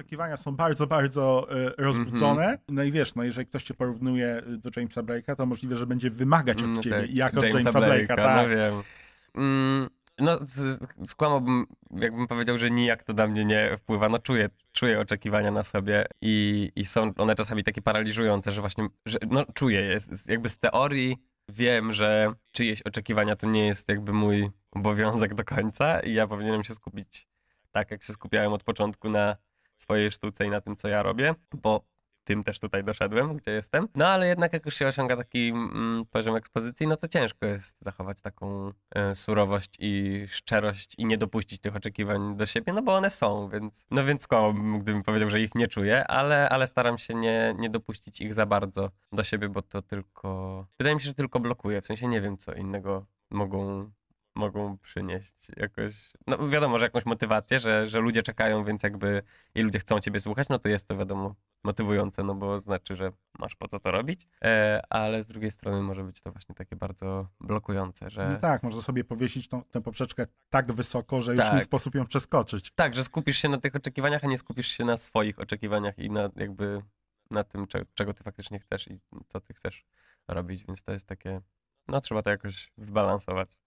oczekiwania są bardzo, bardzo e, rozbudzone. Mm -hmm. No i wiesz, no jeżeli ktoś cię porównuje e, do Jamesa Blake'a, to możliwe, że będzie wymagać od mm, ciebie, okay. jak od Jamesa, Jamesa Blake'a. No tak. No wiem. Mm, no, skłamałbym, jakbym powiedział, że nijak to na mnie nie wpływa. No czuję, czuję oczekiwania na sobie i, i są one czasami takie paraliżujące, że właśnie, że, no czuję, jest, jakby z teorii wiem, że czyjeś oczekiwania to nie jest jakby mój obowiązek do końca i ja powinienem się skupić tak, jak się skupiałem od początku na swojej sztuce i na tym, co ja robię, bo tym też tutaj doszedłem, gdzie jestem. No ale jednak jak już się osiąga taki mm, poziom ekspozycji, no to ciężko jest zachować taką e, surowość i szczerość i nie dopuścić tych oczekiwań do siebie, no bo one są, więc no więc komu, gdybym powiedział, że ich nie czuję, ale, ale staram się nie, nie dopuścić ich za bardzo do siebie, bo to tylko, wydaje mi się, że tylko blokuje, w sensie nie wiem, co innego mogą mogą przynieść jakoś, no wiadomo, że jakąś motywację, że, że ludzie czekają, więc jakby i ludzie chcą ciebie słuchać, no to jest to wiadomo motywujące, no bo znaczy, że masz po co to robić, e, ale z drugiej strony może być to właśnie takie bardzo blokujące, że... No tak, można sobie powiesić tą, tę poprzeczkę tak wysoko, że tak. już nie sposób ją przeskoczyć. Tak, że skupisz się na tych oczekiwaniach, a nie skupisz się na swoich oczekiwaniach i na jakby na tym, czego ty faktycznie chcesz i co ty chcesz robić, więc to jest takie, no trzeba to jakoś wybalansować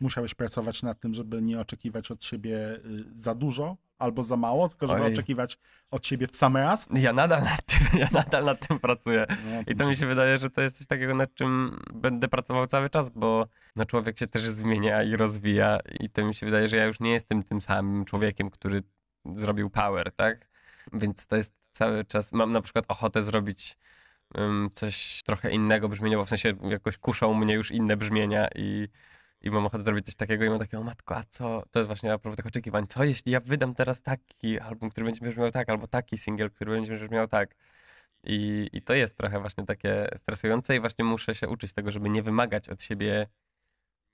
musiałeś pracować nad tym, żeby nie oczekiwać od siebie y, za dużo albo za mało, tylko żeby Oj. oczekiwać od siebie w sam raz? Ja nadal nad tym, ja nadal nad tym pracuję. No, I to mi się wydaje, że to jest coś takiego, nad czym będę pracował cały czas, bo no, człowiek się też zmienia i rozwija i to mi się wydaje, że ja już nie jestem tym samym człowiekiem, który zrobił power, tak? Więc to jest cały czas, mam na przykład ochotę zrobić um, coś trochę innego brzmieniowo, w sensie jakoś kuszą mnie już inne brzmienia i i mam ochotę zrobić coś takiego i mam takie, o matko, a co, to jest właśnie a propos tych oczekiwań, co jeśli ja wydam teraz taki album, który będzie miał tak, albo taki singiel, który będzie miał tak. I, I to jest trochę właśnie takie stresujące i właśnie muszę się uczyć tego, żeby nie wymagać od siebie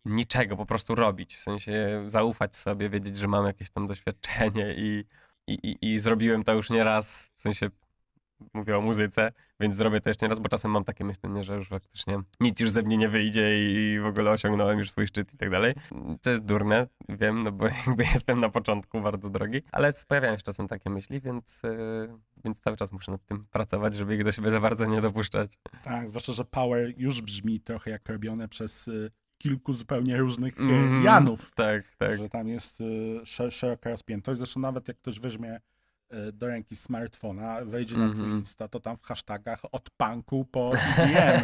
niczego, po prostu robić, w sensie zaufać sobie, wiedzieć, że mam jakieś tam doświadczenie i, i, i, i zrobiłem to już nie raz, w sensie mówię o muzyce, więc zrobię to jeszcze nie raz, bo czasem mam takie myślenie, że już faktycznie nic już ze mnie nie wyjdzie i w ogóle osiągnąłem już swój szczyt i tak dalej. Co jest durne, wiem, no bo jakby jestem na początku bardzo drogi, ale pojawiają się czasem takie myśli, więc, y, więc cały czas muszę nad tym pracować, żeby ich do siebie za bardzo nie dopuszczać. Tak, zwłaszcza, że Power już brzmi trochę jak robione przez y, kilku zupełnie różnych mm, Janów. Tak, tak. Że tam jest szeroka rozpiętość. Zresztą nawet jak ktoś weźmie E, do ręki smartfona, wejdzie mm -hmm. na twój mhm. Insta, to tam w hashtagach od punku po DM.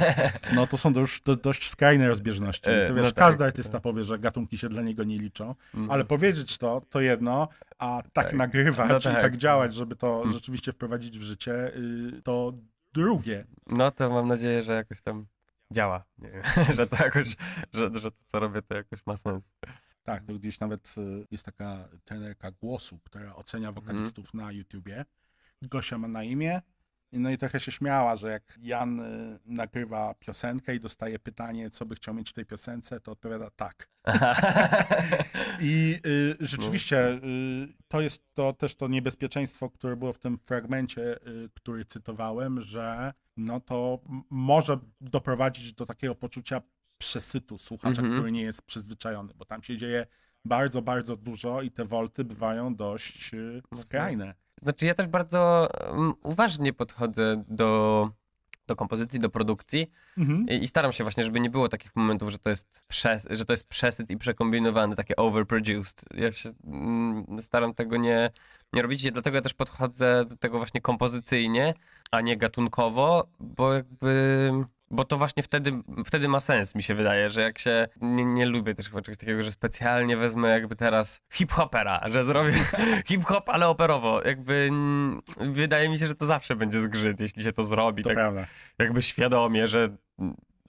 No to są już do, dość skrajne rozbieżności. E, wiesz, no tak, każdy artysta tak. powie, że gatunki się dla niego nie liczą, mm. ale powiedzieć to, to jedno, a tak, tak. nagrywać no i tak, tak. działać, żeby to mm. rzeczywiście wprowadzić w życie, y, to drugie. No to mam nadzieję, że jakoś tam działa, że to jakoś, że, że to co robię to jakoś ma sens. Tak, to mhm. gdzieś nawet e, jest taka trenerka głosu, która ocenia mhm. wokalistów na YouTubie. Gosia ma na imię. No i trochę się śmiała, że jak Jan e, nagrywa piosenkę i dostaje pytanie, co by chciał mieć w tej piosence, to odpowiada tak. I y, rzeczywiście y, to jest to też to niebezpieczeństwo, które było w tym fragmencie, y, który cytowałem, że no to może doprowadzić do takiego poczucia przesytu słuchacza, mm -hmm. który nie jest przyzwyczajony, bo tam się dzieje bardzo, bardzo dużo i te wolty bywają dość y, skrajne. Znaczy ja też bardzo uważnie podchodzę do, do kompozycji, do produkcji mhm. i, i, staram się właśnie, żeby nie było takich momentów, że to jest, przes że to jest przesyt i przekombinowany, takie overproduced. Ja się mm, staram tego nie, nie robić i dlatego ja też podchodzę do tego właśnie kompozycyjnie, a nie gatunkowo, bo jakby bo to właśnie wtedy, wtedy ma sens, mi się wydaje, że jak się... Nie, nie lubię też chyba czegoś takiego, że specjalnie wezmę jakby teraz hip-hopera, że zrobię hip-hop, ale operowo. Jakby wydaje mi się, że to zawsze będzie zgrzyt, jeśli się to zrobi. To tak, prawda. Jakby świadomie, że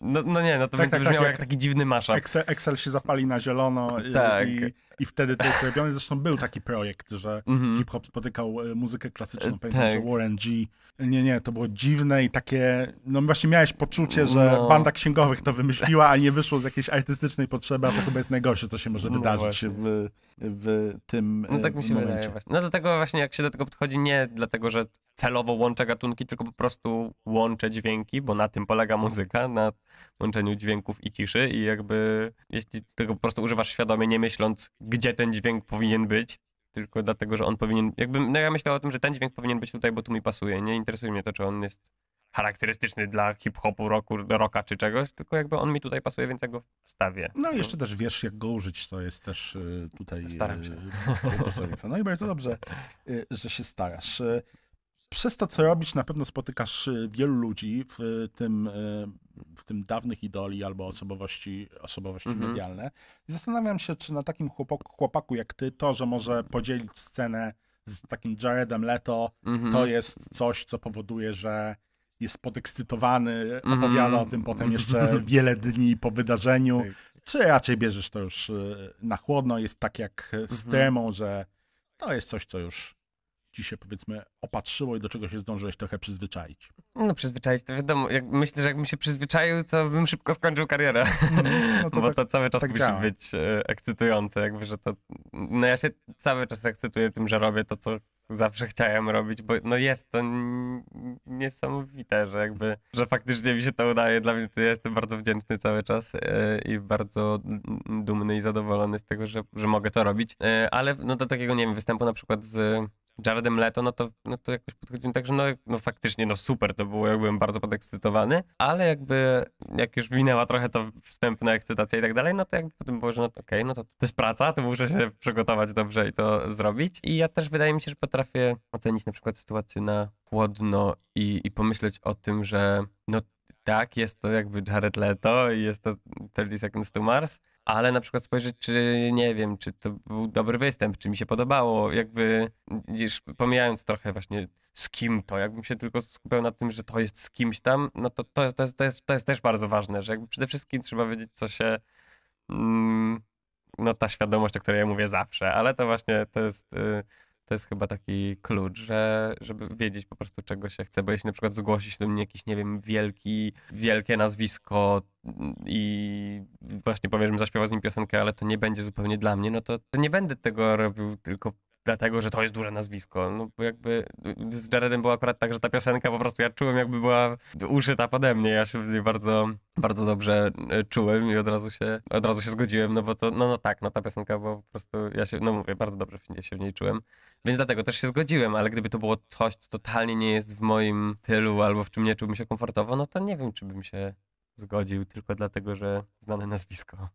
no, no nie, no to tak, by tak, brzmiało tak, jak, jak, taki dziwny maszak Excel, Excel, się zapali na zielono i, tak. i, i wtedy to jest robione. Zresztą był taki projekt, że mm -hmm. hip-hop spotykał e, muzykę klasyczną. E, Pamiętam, tak. że Warren G. Nie, nie, to było dziwne i takie... No właśnie miałeś poczucie, że no. banda księgowych to wymyśliła, a nie wyszło z jakiejś artystycznej potrzeby, a to chyba jest najgorsze, co się może no wydarzyć w, w tym No tak e, mi się momencie. wydaje właśnie. No dlatego właśnie jak się do tego podchodzi, nie dlatego, że celowo łączę gatunki, tylko po prostu łączę dźwięki, bo na tym polega muzyka, na łączeniu dźwięków i ciszy i jakby jeśli tego po prostu używasz świadomie, nie myśląc, gdzie ten dźwięk powinien być, tylko dlatego, że on powinien, jakby, no ja myślałem o tym, że ten dźwięk powinien być tutaj, bo tu mi pasuje, nie interesuje mnie to, czy on jest charakterystyczny dla hip-hopu, roku, rocka czy czegoś, tylko jakby on mi tutaj pasuje, więc ja go wstawię. No i jeszcze też wiesz, jak go użyć, to jest też y, tutaj... Staram y, się. No i bardzo dobrze, y, że się starasz przez to, co robisz, na pewno spotykasz y, wielu ludzi, w y, tym, y, w tym dawnych idoli albo osobowości, osobowości mhm. medialne. I zastanawiam się, czy na takim chłopaku, chłopaku jak ty, to, że może podzielić scenę z takim Jaredem Leto, mhm. to jest coś, co powoduje, że jest podekscytowany, mhm. opowiada o tym potem jeszcze wiele dni po wydarzeniu. Tak. Czy raczej bierzesz to już na chłodno, jest tak jak z mhm. temą, że to jest coś, co już ci się powiedzmy opatrzyło i do czego się zdążyłeś trochę przyzwyczaić? No przyzwyczaić to wiadomo, jak, myślę, że jakbym się przyzwyczaił, to bym szybko skończył karierę, mhm. no to bo tak, to cały czas tak musi działa. być e, ekscytujące, jakby, że to, no ja się cały czas ekscytuję tym, że robię to, co zawsze chciałem robić, bo no jest to niesamowite, że jakby, że faktycznie mi się to udaje, dla mnie to ja jestem bardzo wdzięczny cały czas e, i bardzo dumny i zadowolony z tego, że, że mogę to robić, e, ale no do takiego, nie wiem, występu na przykład z Jaredem Leto, no to, no to jakoś podchodziłem tak, że no, no faktycznie, no super, to było, jakbym bardzo podekscytowany, ale jakby jak już minęła trochę to wstępna ekscytacja i tak dalej, no to jakby potem było, że no okej, okay, no to, to jest praca, to muszę się przygotować dobrze i to zrobić. I ja też wydaje mi się, że potrafię ocenić na przykład sytuację na chłodno i, i pomyśleć o tym, że no tak, jest to jakby Jared Leto i jest to 30 Seconds to Mars, ale na przykład spojrzeć, czy nie wiem, czy to był dobry występ, czy mi się podobało, jakby już pomijając trochę właśnie z kim to, jakbym się tylko skupiał na tym, że to jest z kimś tam, no to to, to, jest, to, jest, to jest też bardzo ważne, że jakby przede wszystkim trzeba wiedzieć, co się mm, no ta świadomość, o której ja mówię zawsze, ale to właśnie to jest... Y, to jest chyba taki klucz, że, żeby wiedzieć po prostu czego się chce, bo jeśli na przykład zgłosi się do mnie jakiś, nie wiem, wielki, wielkie nazwisko i właśnie powiem, że zaśpiewał z nim piosenkę, ale to nie będzie zupełnie dla mnie, no to nie będę tego robił tylko dlatego, że to jest duże nazwisko. No bo jakby y, z Jaredem było akurat tak, że ta piosenka po prostu ja czułem jakby była uszyta pode mnie, ja się bardzo, bardzo dobrze y, czułem i od razu się, od razu się zgodziłem, no bo to, no, no tak, no ta piosenka była po prostu, ja się, no mówię, bardzo dobrze się w niej czułem, więc dlatego też się zgodziłem, ale gdyby to było coś, co totalnie nie jest w moim tylu albo w czym nie czułbym się komfortowo, no to nie wiem, czy bym się zgodził tylko dlatego, że znane nazwisko.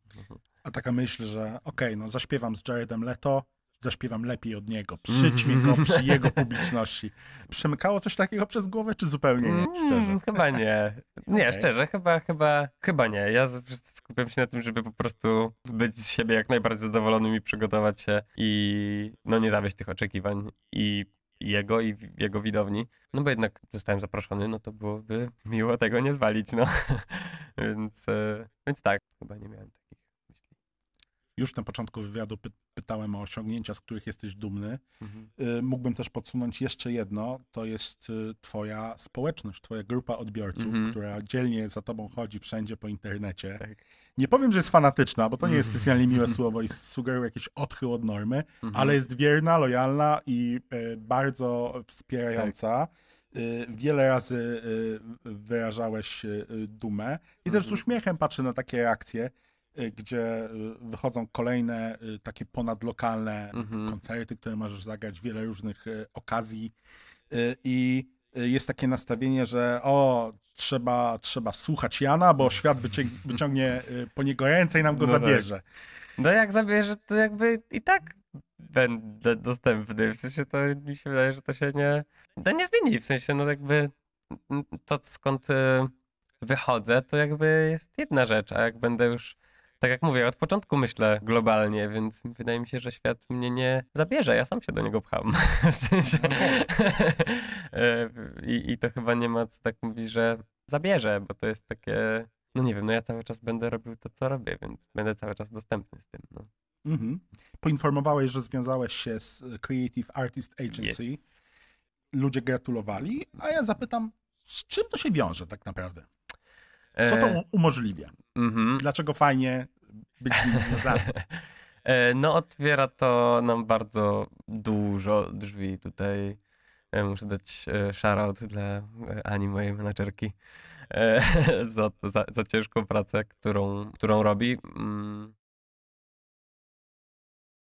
A taka myśl, że okej, okay, no zaśpiewam z Jaredem Leto, zaśpiewam lepiej od niego, przyćmi go przy jego publiczności. Przemykało coś takiego przez głowę, czy zupełnie nie? Mm, szczerze. Mm, chyba nie. Nie, okay. szczerze, chyba, chyba, chyba nie. Ja skupiam się na tym, żeby po prostu być z siebie jak najbardziej zadowolonym i przygotować się i no nie zawieść tych oczekiwań i jego i jego widowni. No bo jednak zostałem zaproszony, no to byłoby miło tego nie zwalić, no. więc, e, więc tak, chyba nie miałem tego. Już na początku wywiadu py pytałem o osiągnięcia, z których jesteś dumny. Mhm. Y, mógłbym też podsunąć jeszcze jedno, to jest y, twoja społeczność, twoja grupa odbiorców, mhm. która dzielnie za tobą chodzi wszędzie po internecie. Tak. Nie powiem, że jest fanatyczna, bo to nie jest mhm. specjalnie miłe słowo i sugeruje jakiś odchył od normy, mhm. ale jest wierna, lojalna i y, bardzo wspierająca. Tak wiele razy wyrażałeś dumę i mhm. też z mhm. uśmiechem patrzę na takie reakcje. Y, gdzie y, wychodzą kolejne y, takie ponadlokalne mhm. koncerty, które możesz zagrać, wiele różnych okazji i jest takie nastawienie, że o, trzeba, trzeba słuchać Jana, bo świat wyciągnie po niego ręce i nam go no tak. zabierze. Tak. No jak zabierze, to jakby i tak będę dostępny. W sensie to mi się wydaje, że to się nie, to nie zmieni. W sensie no jakby to skąd wychodzę, to jakby jest jedna rzecz, a jak będę już tak jak mówię, od początku myślę globalnie, więc wydaje mi się, że świat mnie nie zabierze. Ja sam się do niego pcham. W sensie. E, I, I to chyba nie ma co tak mówić, że zabierze, bo to jest takie. No nie wiem, no ja cały czas będę robił to, co robię, więc będę cały czas dostępny z tym. No. Mhm. Poinformowałeś, że związałeś się z Creative Artist Agency. Yes. Ludzie gratulowali, a ja zapytam, z czym to się wiąże tak naprawdę? Co to e, umożliwia? Mhm. Dlaczego fajnie być z nimi związanym? E, no, otwiera to nam bardzo dużo drzwi. Tutaj e, muszę dać shoutout dla Ani, mojej menadżerki, za, za, za ciężką pracę, którą, którą robi. Mm,